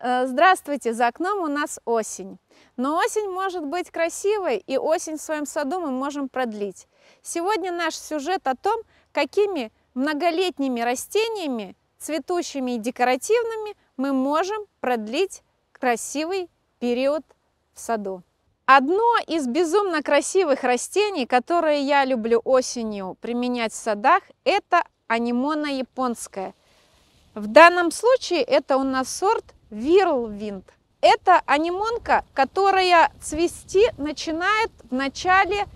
Э, здравствуйте! За окном у нас осень. Но осень может быть красивой, и осень в своем саду мы можем продлить. Сегодня наш сюжет о том, какими многолетними растениями, цветущими и декоративными, мы можем продлить красивый период в саду. Одно из безумно красивых растений, которое я люблю осенью применять в садах, это анимона японская. В данном случае это у нас сорт – Вирлвинд. Это анимонка, которая цвести начинает в начале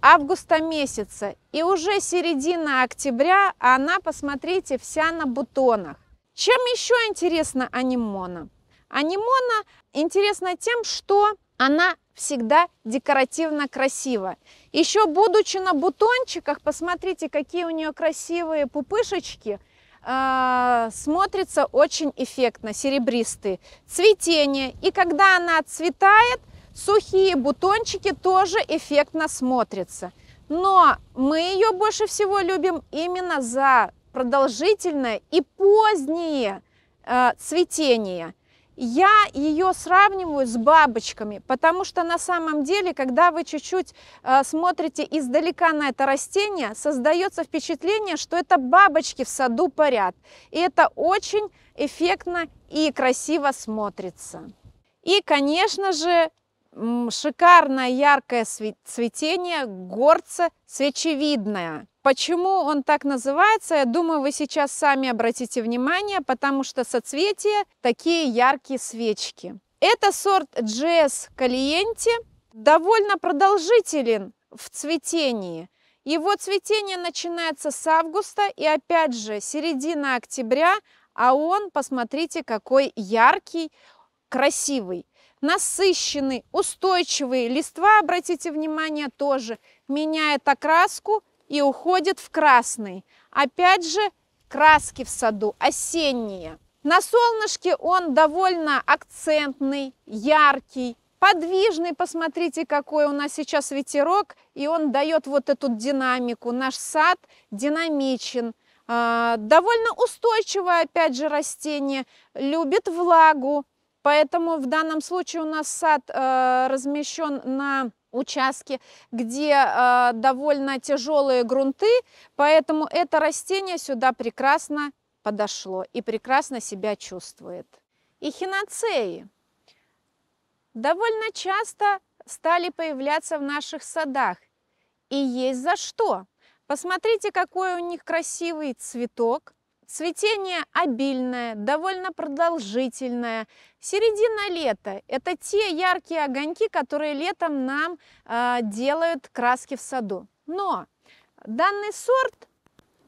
августа месяца. И уже середина октября а она, посмотрите, вся на бутонах. Чем еще интересна анимона? Анимона интересна тем, что она всегда декоративно красива. Еще будучи на бутончиках, посмотрите, какие у нее красивые пупышечки – а, смотрится очень эффектно, серебристые. Цветение. И когда она цветает, сухие бутончики тоже эффектно смотрятся. Но мы ее больше всего любим именно за продолжительное и позднее э, цветение я ее сравниваю с бабочками, потому что на самом деле, когда вы чуть-чуть э, смотрите издалека на это растение, создается впечатление, что это бабочки в саду парят. И это очень эффектно и красиво смотрится. И, конечно же, шикарное яркое цветение горца свечевидное – Почему он так называется, я думаю, вы сейчас сами обратите внимание, потому что соцветия такие яркие свечки. Это сорт GS Caliente, довольно продолжителен в цветении. Его цветение начинается с августа и опять же середина октября, а он, посмотрите, какой яркий, красивый насыщенный, устойчивый. Листва, обратите внимание, тоже меняет окраску и уходит в красный. Опять же, краски в саду осенние. На солнышке он довольно акцентный, яркий, подвижный. Посмотрите, какой у нас сейчас ветерок, и он дает вот эту динамику. Наш сад динамичен. А, довольно устойчивое, опять же, растение, любит влагу. Поэтому в данном случае у нас сад а, размещен на участки, где э, довольно тяжелые грунты, поэтому это растение сюда прекрасно подошло и прекрасно себя чувствует. Эхиноцеи довольно часто стали появляться в наших садах. И есть за что. Посмотрите, какой у них красивый цветок. Цветение обильное, довольно продолжительное. Середина лета – это те яркие огоньки, которые летом нам э, делают краски в саду. Но данный сорт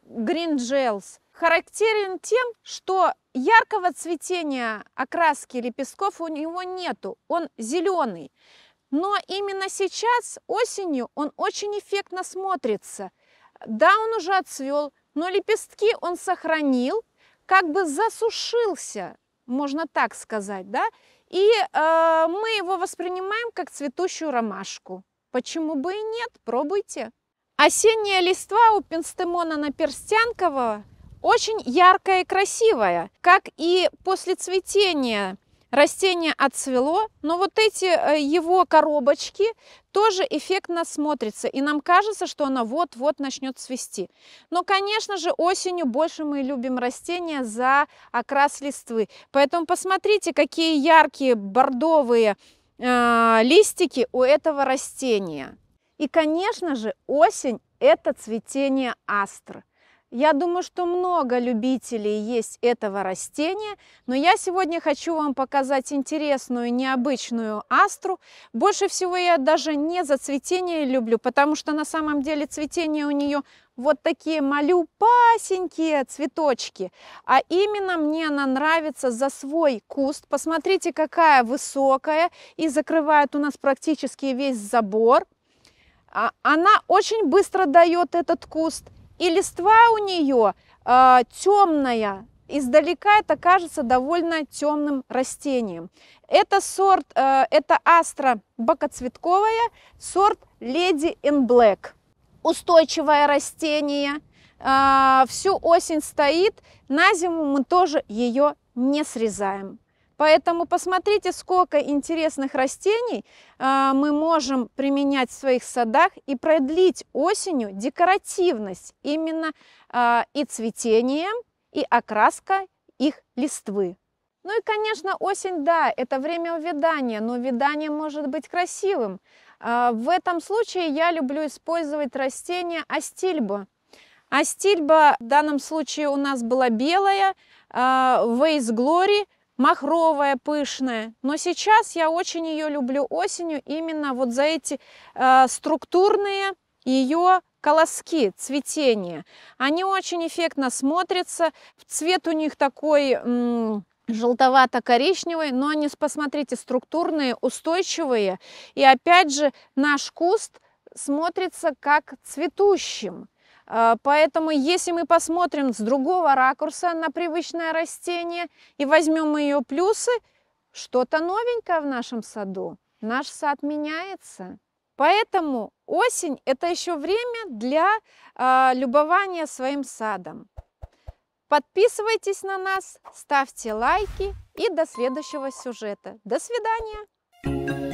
Green Gels характерен тем, что яркого цветения окраски лепестков у него нету, он зеленый. Но именно сейчас, осенью, он очень эффектно смотрится. Да, он уже отцвел, но лепестки он сохранил, как бы засушился, можно так сказать, да? И э, мы его воспринимаем как цветущую ромашку. Почему бы и нет? Пробуйте. Осенняя листва у пенстемона наперстянкового очень яркая и красивая, как и после цветения Растение отцвело, но вот эти э, его коробочки тоже эффектно смотрятся, и нам кажется, что она вот-вот начнет цвести. Но, конечно же, осенью больше мы любим растения за окрас листвы. Поэтому посмотрите, какие яркие бордовые э, листики у этого растения. И, конечно же, осень – это цветение астры. Я думаю, что много любителей есть этого растения, но я сегодня хочу вам показать интересную, необычную астру. Больше всего я даже не за цветение люблю, потому что на самом деле цветение у нее вот такие малюпасенькие цветочки. А именно мне она нравится за свой куст. Посмотрите, какая высокая и закрывает у нас практически весь забор. А, она очень быстро дает этот куст. И листва у нее э, а, темная, Издалека это кажется довольно темным растением. Это сорт, э, это астра бокоцветковая, сорт Lady in Black. Устойчивое растение, э, всю осень стоит, на зиму мы тоже ее не срезаем. Поэтому посмотрите, сколько интересных растений а, мы можем применять в своих садах и продлить осенью декоративность именно а, и цветением, и окраска их листвы. Ну и, конечно, осень, да, это время увядания, но увядание может быть красивым. А, в этом случае я люблю использовать растение астильба. Астильба в данном случае у нас была белая, Вейс Глори – махровая, пышная. Но сейчас я очень ее люблю осенью именно вот за эти э, структурные ее колоски цветения. Они очень эффектно смотрятся. Цвет у них такой желтовато-коричневый, но они, посмотрите, структурные, устойчивые. И опять же, наш куст смотрится как цветущим. А, поэтому, если мы посмотрим с другого ракурса на привычное растение и возьмем ее плюсы, что-то новенькое в нашем саду. Наш сад меняется. Поэтому осень – это еще время для э, любования своим садом. Подписывайтесь на нас, ставьте лайки и до следующего сюжета. До свидания!